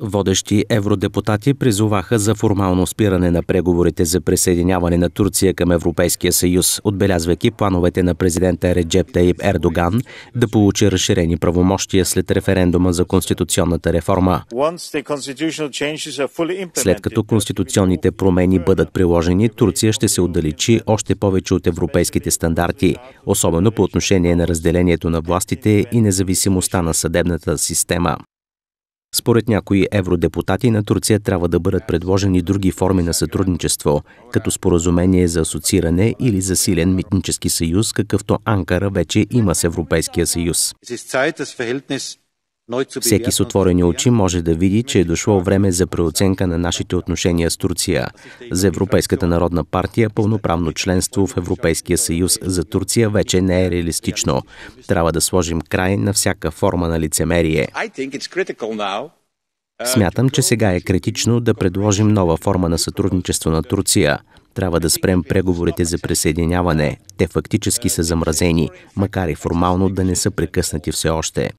Водещи евродепутати призоваха за формално спиране на преговорите за присъединяване на Турция към Европейския съюз, отбелязвайки плановете на президента Реджеп Таип Ердоган да получи разширени правомощия след референдума за конституционната реформа. След като конституционните промени бъдат приложени, Турция ще се отдалечи още повече от европейските стандарти, особено по отношение на разделението на властите и независимостта на съдебната система. Според някои евродепутати на Турция трябва да бъдат предложени други форми на сътрудничество, като споразумение за асоцииране или засилен митнически съюз, какъвто Анкара вече има с Европейския съюз. Всеки с отворени очи може да види, че е дошло време за преоценка на нашите отношения с Турция. За Европейската народна партия пълноправно членство в Европейския съюз за Турция вече не е реалистично. Трябва да сложим край на всяка форма на лицемерие. Uh, Смятам, че сега е критично да предложим нова форма на сътрудничество на Турция – трябва да спрем преговорите за присъединяване. Те фактически са замразени, макар и формално да не са прекъснати все още.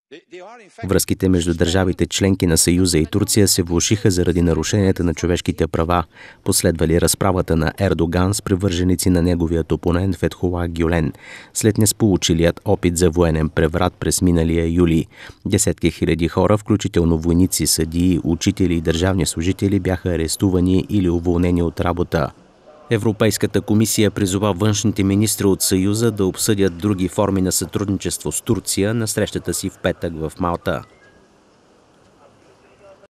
Връзките между държавите членки на Съюза и Турция се влушиха заради нарушенията на човешките права, последвали разправата на Ердоган с привърженици на неговият опонент Фетхола Гюлен, след несполучилият опит за военен преврат през миналия юли. Десетки хиляди хора, включително войници, съдии, учители и държавни служители бяха арестувани или уволнени от работа. Европейската комисия призова външните министри от Съюза да обсъдят други форми на сътрудничество с Турция на срещата си в петък в Малта.